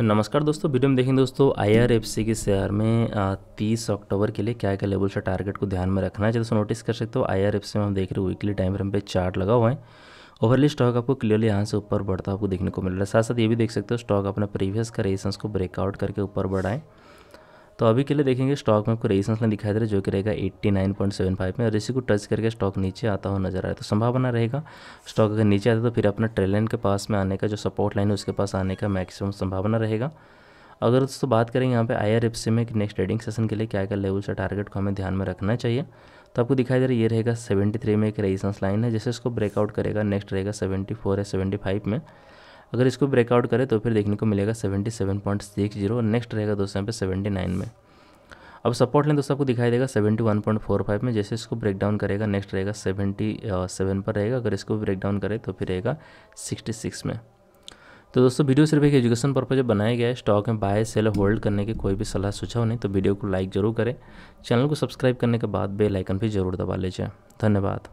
नमस्कार दोस्तों वीडियो में देखें दोस्तों आईआरएफसी के शेयर में 30 अक्टूबर के लिए क्या क्या लेवल से टारगेट को ध्यान में रखना है जैसे नोटिस कर सकते हो आईआरएफसी में हम देख रहे हैं वीकली टाइम फ्रेम पे चार्ट लगा हुआ है ओवरली स्टॉक आपको क्लियरली यहाँ से ऊपर बढ़ता आपको देखने को मिल रहा है साथ साथ ये भी देख सकते हो स्टॉक अपने प्रीवियस का रेसेंस को ब्रेकआउट करके ऊपर बढ़ाएँ तो अभी के लिए देखेंगे स्टॉक में आपको रेजिस्टेंस लाइन दिखाई दे रहा है जो कि रहेगा 89.75 में और इसी को टच करके स्टॉक नीचे आता हुआ नजर है तो संभावना रहेगा स्टॉक अगर नीचे आता तो फिर अपना ट्रेल लाइन के पास में आने का जो सपोर्ट लाइन है उसके पास आने का मैक्सिमम संभावना रहेगा अगर दोस्तों बात करें यहाँ पे आई में नेक्स्ट ट्रेडिंग सेशन के लिए क्या क्या लेवल्स से टारगेट को हमें ध्यान में रखना चाहिए तो आपको दिखाई दे रहा है ये रहेगा थ्री में एक रेजिस्टेंस लाइन है जैसे इसको ब्रेकआउट करेगा नेक्स्ट रहेगा है या फाइव में अगर इसको ब्रेकआउट करें तो फिर देखने को मिलेगा seventy seven point six zero next रहेगा दोस्तों यहाँ पे सेवेंटी नाइन में अब सपोर्ट लें दोस्तों आपको दिखाई देगा seventy one point four five में जैसे इसको ब्रेक डाउन करेगा नेक्स्ट रहेगा सेवेंटी सेवन पर रहेगा अगर इसको ब्रेक डाउन करें तो फिर रहेगा सिक्सटी सिक्स में तो दोस्तों वीडियो सिर्फ एक एजुकेशन पर्पज बनाया गया है स्टॉक में बाय सेल होल्ड करने की कोई भी सलाह सुझाव नहीं तो वीडियो को लाइक जरूर करें चैनल को सब्सक्राइब करने के बाद बेल आइकन भी जरूर दबा लीजिए धन्यवाद